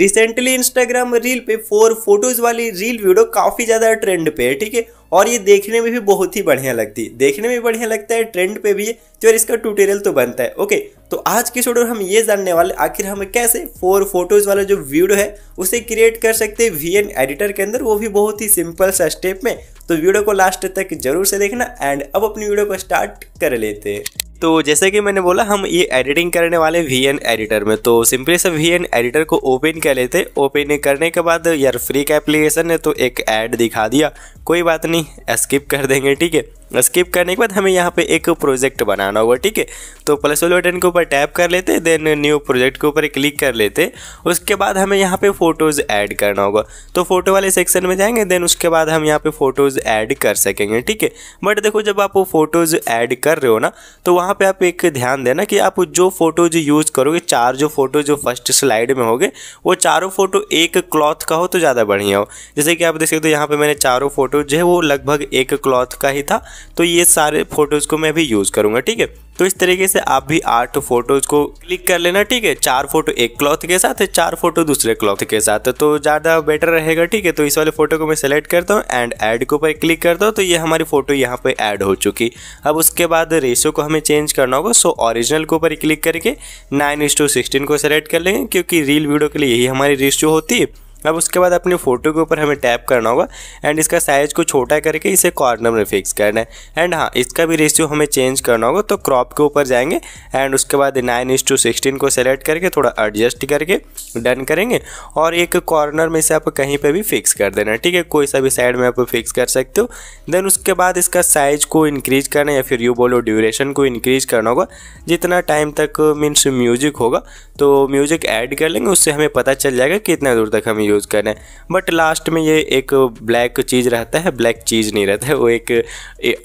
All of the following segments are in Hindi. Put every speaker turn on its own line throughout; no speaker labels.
रिसेंटली इंस्टाग्राम रील पे फोर फोटोज वाली रील वीडियो काफ़ी ज़्यादा ट्रेंड पे है ठीक है और ये देखने में भी बहुत ही बढ़िया लगती है देखने में बढ़िया लगता है ट्रेंड पे भी है तो यार इसका ट्यूटोरियल तो बनता है ओके तो आज की शोडो हम ये जानने वाले आखिर हम कैसे फोर फोटोज वाला जो वीडियो है उसे क्रिएट कर सकते हैं वी एडिटर के अंदर वो भी बहुत ही सिंपल सा स्टेप में तो वीडियो को लास्ट तक जरूर से देखना एंड अब अपनी वीडियो को स्टार्ट कर लेते हैं तो जैसे कि मैंने बोला हम ये एडिटिंग करने वाले वी एडिटर में तो सिंपली से वी एडिटर को ओपन कर लेते ओपन करने के बाद यार फ्री का एप्लीकेशन है तो एक ऐड दिखा दिया कोई बात नहीं स्किप कर देंगे ठीक है स्किप करने के बाद हमें यहाँ पे एक प्रोजेक्ट बनाना होगा ठीक है तो प्लस वाले बटन के ऊपर टैप कर लेते देन न्यू प्रोजेक्ट के ऊपर क्लिक कर लेते उसके बाद हमें यहाँ पे फ़ोटोज़ ऐड करना होगा तो फोटो वाले सेक्शन में जाएंगे देन उसके बाद हम यहाँ पे फ़ोटोज़ ऐड कर सकेंगे ठीक है बट देखो जब आप फ़ोटोज़ ऐड कर रहे हो ना तो वहाँ पर आप एक ध्यान देना कि आप जो फ़ोटोज़ यूज़ करोगे चार जो फ़ोटो जो फर्स्ट स्लाइड में होगे वो चारों फ़ोटो एक क्लॉथ का हो तो ज़्यादा बढ़िया हो जैसे कि आप देख सकते हो यहाँ पर मैंने चारों फ़ोटो जो है वो लगभग एक क्लॉथ का ही था तो ये सारे फ़ोटोज़ को मैं भी यूज़ करूँगा ठीक है तो इस तरीके से आप भी आठ फ़ोटोज़ को क्लिक कर लेना ठीक है चार फ़ोटो एक क्लॉथ के साथ है चार फ़ोटो दूसरे क्लॉथ के साथ तो ज़्यादा बेटर रहेगा ठीक है तो इस वाले फ़ोटो को मैं सेलेक्ट करता हूँ एंड ऐड के ऊपर क्लिक करता हूँ तो ये हमारी फ़ोटो यहाँ पे ऐड हो चुकी अब उसके बाद रेशो को हमें चेंज करना होगा सो ऑरिजिनल के ऊपर क्लिक करके नाइन को सेलेक्ट कर लेंगे क्योंकि रील वीडियो के लिए यही हमारी रेशो होती है अब उसके बाद अपनी फ़ोटो के ऊपर हमें टैप करना होगा एंड इसका साइज़ को छोटा करके इसे कॉर्नर में फिक्स करना है एंड हाँ इसका भी रेशियो हमें चेंज करना होगा तो क्रॉप के ऊपर जाएंगे एंड उसके बाद नाइन इंस टू सिक्सटीन को सेलेक्ट करके थोड़ा एडजस्ट करके डन करेंगे और एक कॉर्नर में से आप कहीं पर भी फिक्स कर देना ठीक है कोई सा भी साइड में आप फिक्स कर सकते हो देन उसके बाद इसका साइज़ को इंक्रीज करना या फिर यू बोलो ड्यूरेशन को इंक्रीज करना होगा जितना टाइम तक मीन्स म्यूज़िक होगा तो म्यूज़िक ऐड कर लेंगे उससे हमें पता चल जाएगा कितना दूर तक हम यूज़ कर रहे हैं बट लास्ट में ये एक ब्लैक चीज़ रहता है ब्लैक चीज़ नहीं रहता है वो एक,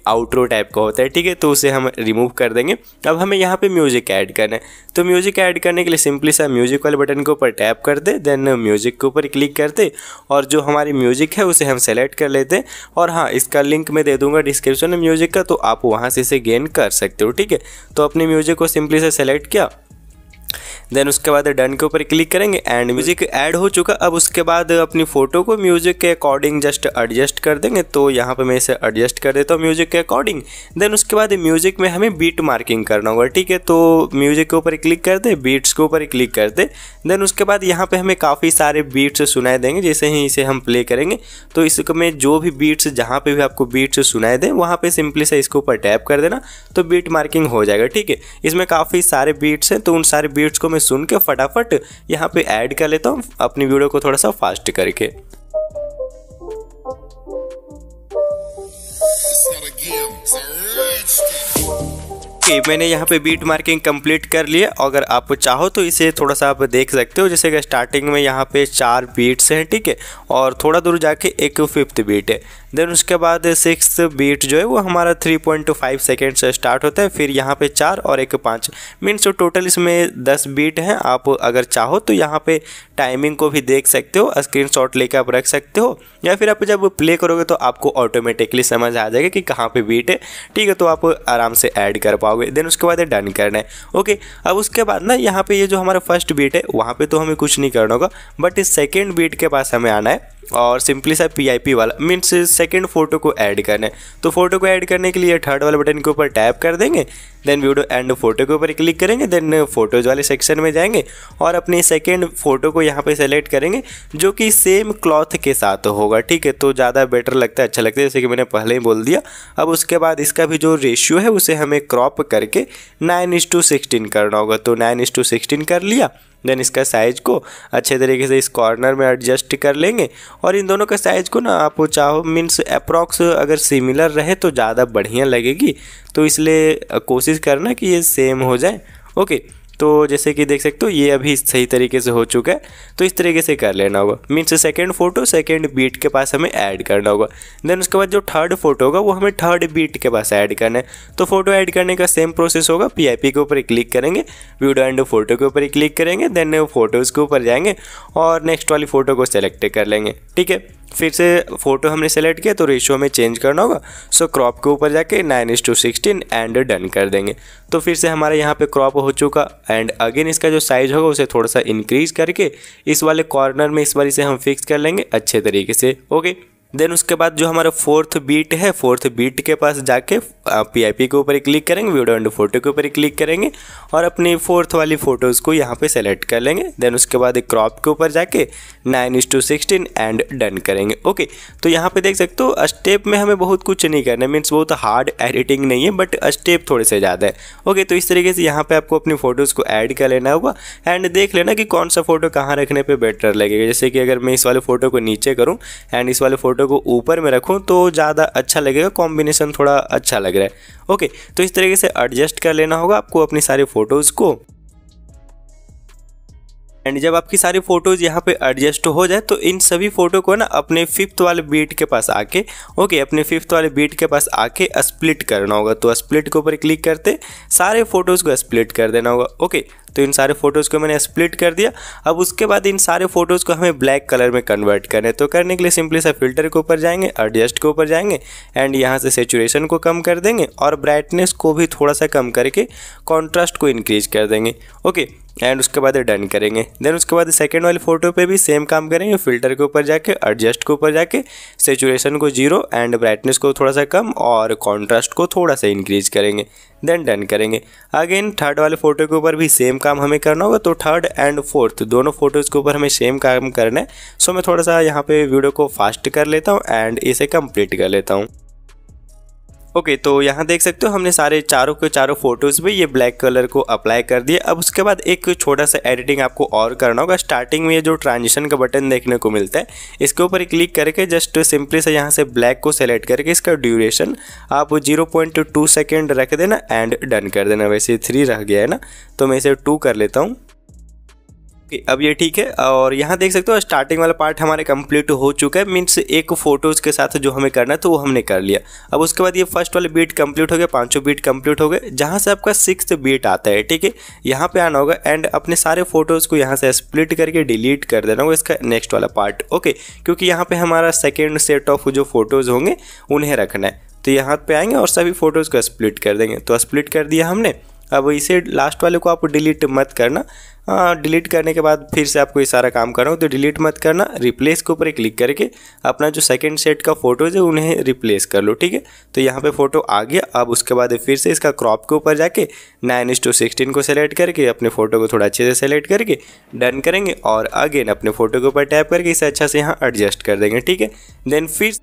आउटरो टाइप का होता है ठीक है तो उसे हम रिमूव कर देंगे अब हमें यहाँ पे म्यूज़िक ऐड करना है तो म्यूज़िक ऐड करने के लिए सिंपली सा म्यूज़िक वाले बटन के ऊपर टैप कर दे देन म्यूज़िक के ऊपर क्लिक कर दे और जो हमारी म्यूज़िक है उसे हम सेलेक्ट कर लेते हैं और हाँ इसका लिंक मैं दे दूंगा डिस्क्रिप्शन में म्यूज़िक का तो आप वहाँ से इसे गेन कर सकते हो ठीक है तो अपने म्यूज़िक को सिंपली से सेलेक्ट किया देन उसके बाद डन के ऊपर क्लिक करेंगे एंड म्यूजिक ऐड हो चुका अब उसके बाद अपनी फोटो को म्यूजिक के अकॉर्डिंग जस्ट एडजस्ट कर देंगे तो यहाँ पे मैं इसे एडजस्ट कर देता हूँ म्यूजिक के अकॉर्डिंग देन उसके बाद म्यूजिक में हमें बीट मार्किंग करना होगा ठीक है तो म्यूजिक के ऊपर क्लिक कर दे बीट्स के ऊपर क्लिक कर दे देन उसके बाद यहाँ पे हमें काफ़ी सारे बीट्स सुनाई देंगे जैसे ही इसे हम प्ले करेंगे तो इसको में जो भी बीट्स जहाँ पे भी आपको बीट्स सुनाई दें वहाँ पे सिंपली से इसके ऊपर टैप कर देना तो बीट मार्किंग हो जाएगा ठीक है इसमें काफ़ी सारे बीट्स हैं तो उन सारे बीट्स को मैं सुन के फटाफट यहाँ पे ऐड कर लेता हूँ अपनी वीडियो को थोड़ा सा फास्ट करके okay, मैंने यहाँ पे बीट मार्किंग कंप्लीट कर लिया अगर आप चाहो तो इसे थोड़ा सा आप देख सकते हो जैसे कि स्टार्टिंग में यहाँ पे चार बीट्स हैं ठीक है और थोड़ा दूर जाके एक फिफ्थ बीट है देन उसके बाद सिक्स बीट जो है वो हमारा three point two five second से स्टार्ट होता है फिर यहाँ पे चार और एक पाँच मीन्स तो टोटल इसमें दस बीट हैं आप अगर चाहो तो यहाँ पे टाइमिंग को भी देख सकते हो स्क्रीन शॉट लेकर आप रख सकते हो या फिर आप जब प्ले करोगे तो आपको ऑटोमेटिकली समझ आ जाएगा कि कहाँ पर बीट है ठीक है तो आप आराम से ऐड कर पाओगे देन उसके बाद डन करना है ओके अब उसके बाद ना यहाँ पर ये जो हमारा फर्स्ट बीट है वहाँ पर तो हमें कुछ नहीं करना होगा बट इस सेकेंड बीट के पास हमें आना है और सिंपली सा पी वाला मीन्स सेकेंड फोटो को ऐड करना है तो फोटो को ऐड करने के लिए थर्ड वाले बटन के ऊपर टैप कर देंगे देन वीडियो एंड फोटो के ऊपर क्लिक करेंगे देन फोटोज वाले सेक्शन में जाएंगे और अपने सेकेंड फोटो को यहाँ पर सेलेक्ट करेंगे जो कि सेम क्लॉथ के साथ होगा ठीक है तो ज़्यादा बेटर लगता है अच्छा लगता है जैसे कि मैंने पहले ही बोल दिया अब उसके बाद इसका भी जो रेशियो है उसे हमें क्रॉप करके नाइन इस टू सिक्सटीन करना होगा तो नाइन इस टू सिक्सटीन कर लिया देन इसका साइज को अच्छे तरीके से इस कॉर्नर में एडजस्ट कर लेंगे और इन दोनों का साइज को ना आप चाहो मीन्स अप्रॉक्स अगर सिमिलर रहे तो ज़्यादा बढ़िया लगेगी तो इसलिए कोशिश करना कि ये सेम हो जाए ओके तो जैसे कि देख सकते हो ये अभी सही तरीके से हो चुका है तो इस तरीके से कर लेना होगा means second photo second beat के पास हमें ऐड करना होगा देन उसके बाद जो थर्ड फोटो होगा वो हमें थर्ड बीट के पास ऐड करना है तो फोटो ऐड करने का सेम प्रोसेस होगा पीआईपी के ऊपर क्लिक करेंगे वीडियो एंड फोटो के ऊपर क्लिक करेंगे देन फोटोज़ के ऊपर जाएंगे और नेक्स्ट वाली फ़ोटो को सेलेक्ट कर लेंगे ठीक है फिर से फ़ोटो हमने सेलेक्ट किया तो रेशो हमें चेंज करना होगा सो क्रॉप के ऊपर जाके nine is to sixteen and done कर देंगे तो फिर से हमारे यहाँ पे क्रॉप हो चुका एंड अगेन इसका जो साइज़ होगा उसे थोड़ा सा इंक्रीज़ करके इस वाले कॉर्नर में इस बार इसे हम फिक्स कर लेंगे अच्छे तरीके से ओके देन उसके बाद जो हमारा फोर्थ बीट है फोर्थ बीट के पास जाके पी आई पी के ऊपर क्लिक करेंगे वीडियो एंड फोटो के ऊपर क्लिक करेंगे और अपनी फोर्थ वाली फ़ोटोज़ को यहाँ पे सेलेक्ट कर लेंगे देन उसके बाद एक क्रॉप के ऊपर जाके nine is to sixteen and done करेंगे ओके तो यहाँ पे देख सकते हो स्टेप में हमें बहुत कुछ नहीं करना मीन्स बहुत हार्ड एडिटिंग नहीं है बट स्टेप थोड़े से ज़्यादा है ओके तो इस तरीके से यहाँ पर आपको अपनी फ़ोटोज़ को ऐड कर लेना होगा एंड देख लेना कि कौन सा फ़ोटो कहाँ रखने पर बेटर लगेगा जैसे कि अगर मैं इस वाले फ़ोटो को नीचे करूँ एंड इस वाले फ़ोटो फोटो को ऊपर में रखूँ तो ज़्यादा अच्छा लगेगा कॉम्बिनेशन थोड़ा अच्छा लग रहा है ओके तो इस तरीके से एडजस्ट कर लेना होगा आपको अपनी सारी फ़ोटोज़ को एंड जब आपकी सारी फोटोज़ यहाँ पे एडजस्ट हो जाए तो इन सभी फ़ोटो को ना अपने फिफ्थ वाले बीट के पास आके ओके अपने फिफ्थ वाले बीट के पास आके स्प्लिट करना होगा तो स्प्लिट के ऊपर क्लिक करते सारे फ़ोटोज़ को स्प्लिट कर देना होगा ओके तो इन सारे फ़ोटोज़ को मैंने स्प्लिट कर दिया अब उसके बाद इन सारे फ़ोटोज़ को हमें ब्लैक कलर में कन्वर्ट करें तो करने के लिए सिंपली सा फिल्टर के ऊपर जाएंगे एडजस्ट के ऊपर जाएंगे एंड यहाँ से सेचुरेशन को कम कर देंगे और ब्राइटनेस को भी थोड़ा सा कम करके कॉन्ट्रास्ट को इंक्रीज कर देंगे ओके एंड उसके बाद डन करेंगे देन उसके बाद सेकेंड वाली फ़ोटो पे भी सेम काम करेंगे फिल्टर के ऊपर जाके एडजस्ट के ऊपर जाके सेचुरेशन को जीरो एंड ब्राइटनेस को थोड़ा सा कम और कॉन्ट्रास्ट को थोड़ा सा इंक्रीज करेंगे देन डन करेंगे अगेन थर्ड वाले फोटो के ऊपर भी सेम काम हमें करना होगा तो थर्ड एंड फोर्थ दोनों फोटोज़ के ऊपर हमें सेम काम करना है सो मैं थोड़ा सा यहाँ पे वीडियो को फास्ट कर लेता हूँ एंड इसे कंप्लीट कर लेता हूँ ओके तो यहाँ देख सकते हो हमने सारे चारों के चारों फोटोज़ में ये ब्लैक कलर को अप्लाई कर दिया अब उसके बाद एक छोटा सा एडिटिंग आपको और करना होगा स्टार्टिंग में ये जो ट्रांजिशन का बटन देखने को मिलता है इसके ऊपर क्लिक करके जस्ट सिंपली से यहाँ से ब्लैक को सेलेक्ट करके इसका ड्यूरेशन आप जीरो पॉइंट टू सेकेंड रख देना एंड डन कर देना वैसे थ्री रह गया है ना तो मैं इसे टू कर लेता हूँ ओके अब ये ठीक है और यहाँ देख सकते हो स्टार्टिंग वाला पार्ट हमारे कंप्लीट हो चुका है मीन्स एक फ़ोटोज़ के साथ जो हमें करना था तो वो हमने कर लिया अब उसके बाद ये फर्स्ट वाले बीट कंप्लीट हो गए पांचों बीट कंप्लीट हो गए जहाँ से आपका सिक्स बीट आता है ठीक है यहाँ पे आना होगा एंड अपने सारे फ़ोटोज़ को यहाँ से स्प्लिट करके डिलीट कर देना होगा इसका नेक्स्ट वाला पार्ट ओके क्योंकि यहाँ पर हमारा सेकेंड सेट ऑफ जो फ़ोटोज़ होंगे उन्हें रखना है तो यहाँ पर आएंगे और सभी फ़ोटोज़ को स्प्लिट कर देंगे तो स्प्लिट कर दिया हमने अब इसे लास्ट वाले को आप डिलीट मत करना डिलीट हाँ, करने के बाद फिर से आपको ये सारा काम कर रहा तो डिलीट मत करना रिप्लेस के ऊपर क्लिक करके अपना जो सेकंड सेट का फोटोज़ है उन्हें रिप्लेस कर लो ठीक है तो यहाँ पे फोटो आ गया अब उसके बाद फिर से इसका क्रॉप के ऊपर जाके नाइन इंस टू सिक्सटीन को सेलेक्ट करके अपने फ़ोटो को थोड़ा अच्छे से सेलेक्ट करके डन करेंगे और अगेन अपने फ़ोटो के ऊपर टैप करके इसे अच्छा से यहाँ एडजस्ट कर देंगे ठीक है देन फिर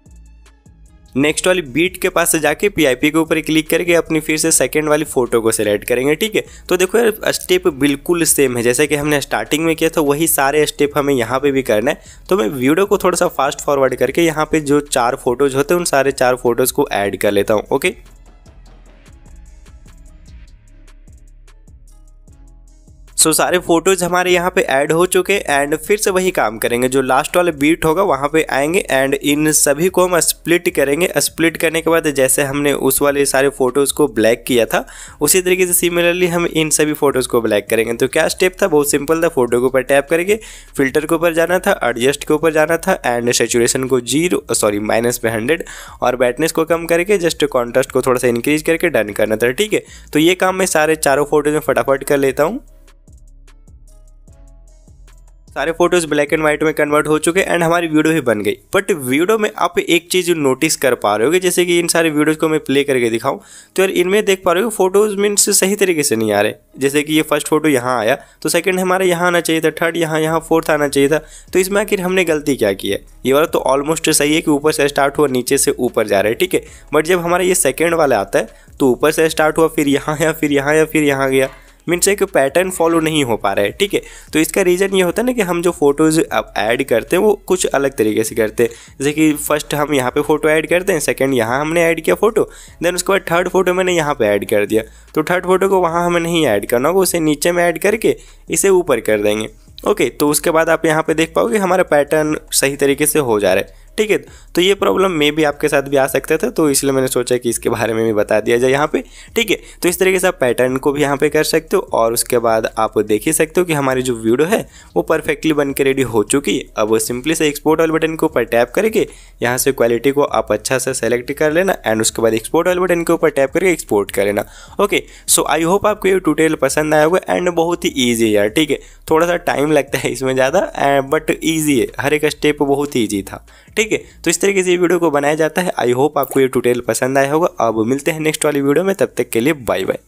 नेक्स्ट वाली बीट के पास से जाके पी के ऊपर क्लिक करके अपनी फिर से सेकंड वाली फोटो को सिलेक्ट करेंगे ठीक है तो देखो यार स्टेप बिल्कुल सेम है जैसे कि हमने स्टार्टिंग में किया था वही सारे स्टेप हमें यहाँ पे भी करना है तो मैं वीडियो को थोड़ा सा फास्ट फॉरवर्ड करके यहाँ पे जो चार फोटोज होते हैं उन सारे चार फोटोज को ऐड कर लेता हूँ ओके सो so, सारे फोटोज हमारे यहाँ पे ऐड हो चुके हैं एंड फिर से वही काम करेंगे जो लास्ट वाला बीट होगा वहाँ पे आएंगे एंड इन सभी को हम स्प्लिट करेंगे स्प्लिट करने के बाद जैसे हमने उस वाले सारे फोटोज़ को ब्लैक किया था उसी तरीके से सिमिलरली हम इन सभी फोटोज़ को ब्लैक करेंगे तो क्या स्टेप था बहुत सिंपल था फोटो के ऊपर टैप करेंगे फिल्टर के ऊपर जाना था एडजस्ट के ऊपर जाना था एंड सेचुरेशन को जीरो सॉरी माइनस पे हंड्रेड और ब्राइटनेस को कम करके जस्ट कॉन्ट्रास्ट को थोड़ा सा इंक्रीज करके डन करना था ठीक है तो ये काम मैं सारे चारों फोटोज में फटाफट कर लेता हूँ सारे फोटोज ब्लैक एंड व्हाइट में कन्वर्ट हो चुके एंड हमारी वीडियो ही बन गई बट वीडियो में आप एक चीज़ नोटिस कर पा रहे हो जैसे कि इन सारे वीडियोज़ को मैं प्ले करके दिखाऊं तो यार इनमें देख पा रहे हो फोटोज़ मीनस सही तरीके से नहीं आ रहे जैसे कि ये फर्स्ट फोटो यहाँ आया तो सेकंड हमारा यहाँ आना चाहिए था थर्ड यहाँ यहाँ फोर्थ आना चाहिए था तो इसमें आखिर हमने गलती क्या की है ये वाला तो ऑलमोस्ट सही है कि ऊपर से स्टार्ट हुआ नीचे से ऊपर जा रहा है ठीक है बट जब हमारा ये सेकेंड वाला आता है तो ऊपर से स्टार्ट हुआ फिर यहाँ या फिर यहाँ या फिर यहाँ गया मीन्स एक पैटर्न फॉलो नहीं हो पा रहा है ठीक है तो इसका रीज़न ये होता है ना कि हम जो फ़ोटोज़ अब ऐड करते हैं वो कुछ अलग तरीके से करते हैं जैसे कि फर्स्ट हम यहाँ पे फ़ोटो ऐड करते हैं सेकंड यहाँ हमने ऐड किया फ़ोटो देन उसके बाद थर्ड फोटो मैंने यहाँ पे ऐड कर दिया तो थर्ड फोटो को वहाँ हमें नहीं ऐड करना होगा उसे नीचे में ऐड करके इसे ऊपर कर देंगे ओके तो उसके बाद आप यहाँ पर देख पाओगे हमारा पैटर्न सही तरीके से हो जा रहा है ठीक है तो ये प्रॉब्लम मे भी आपके साथ भी आ सकता था तो इसलिए मैंने सोचा कि इसके बारे में भी बता दिया जाए यहाँ पे ठीक है तो इस तरीके से आप पैटर्न को भी यहाँ पे कर सकते हो और उसके बाद आप देख ही सकते हो कि हमारी जो वीडियो है वो परफेक्टली बन के रेडी हो चुकी है अब सिंपली से एक्सपोर्ट वाले बटन के ऊपर टैप करके यहाँ से क्वालिटी को आप अच्छा से सेलेक्ट कर लेना एंड उसके बाद एक्सपोर्ट वाले बटन के ऊपर टैप करके एक्सपोर्ट कर लेना ओके सो आई होप आपको ये ट्यूटोरियल पसंद आया होगा एंड बहुत ही ईजी यार ठीक है थोड़ा सा टाइम लगता है इसमें ज़्यादा बट ईजी है हर एक स्टेप बहुत ईजी था ठीक है तो इस तरीके से ये वीडियो को बनाया जाता है आई होप आपको ये ट्यूटोरियल पसंद आया होगा अब मिलते हैं नेक्स्ट वाली वीडियो में तब तक के लिए बाय बाय